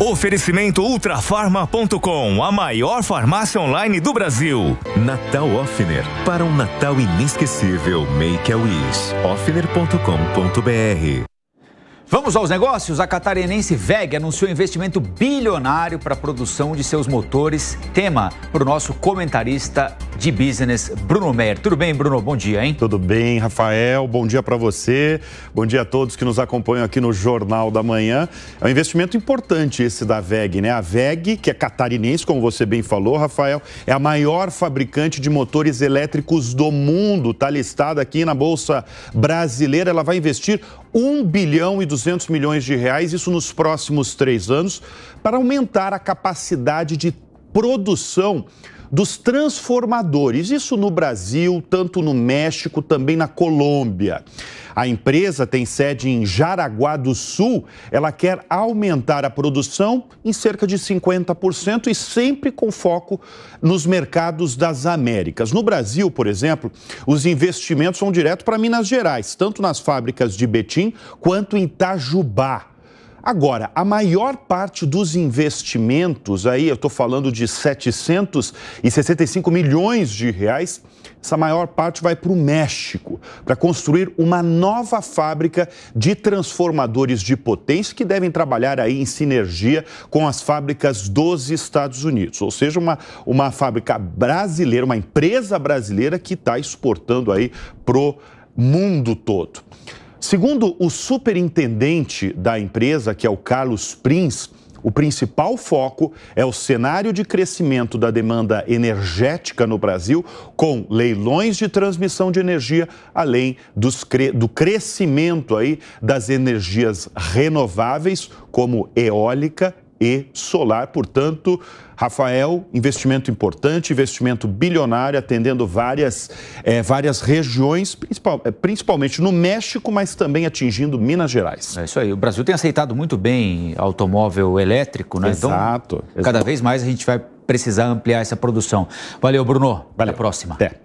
Oferecimento ultrafarma.com, a maior farmácia online do Brasil. Natal Offner, para um Natal inesquecível, make a wish. offner.com.br Vamos aos negócios? A catarinense VEG anunciou investimento bilionário para a produção de seus motores, tema para o nosso comentarista de Business, Bruno Meyer. Tudo bem, Bruno? Bom dia, hein? Tudo bem, Rafael. Bom dia para você. Bom dia a todos que nos acompanham aqui no Jornal da Manhã. É um investimento importante esse da VEG, né? A VEG, que é catarinense, como você bem falou, Rafael, é a maior fabricante de motores elétricos do mundo. Está listada aqui na Bolsa Brasileira. Ela vai investir 1 bilhão e 200 milhões de reais, isso nos próximos três anos, para aumentar a capacidade de produção dos transformadores, isso no Brasil, tanto no México, também na Colômbia. A empresa tem sede em Jaraguá do Sul, ela quer aumentar a produção em cerca de 50% e sempre com foco nos mercados das Américas. No Brasil, por exemplo, os investimentos vão direto para Minas Gerais, tanto nas fábricas de Betim quanto em Itajubá. Agora, a maior parte dos investimentos, aí eu estou falando de 765 milhões de reais, essa maior parte vai para o México, para construir uma nova fábrica de transformadores de potência que devem trabalhar aí em sinergia com as fábricas dos Estados Unidos. Ou seja, uma, uma fábrica brasileira, uma empresa brasileira que está exportando aí para o mundo todo. Segundo o superintendente da empresa, que é o Carlos Prins, o principal foco é o cenário de crescimento da demanda energética no Brasil, com leilões de transmissão de energia, além cre... do crescimento aí das energias renováveis, como eólica e solar. Portanto, Rafael, investimento importante, investimento bilionário, atendendo várias, é, várias regiões, principal, é, principalmente no México, mas também atingindo Minas Gerais. É isso aí. O Brasil tem aceitado muito bem automóvel elétrico, né? Então, Exato. Então, cada vez mais a gente vai precisar ampliar essa produção. Valeu, Bruno. Valeu. Até a próxima. Até.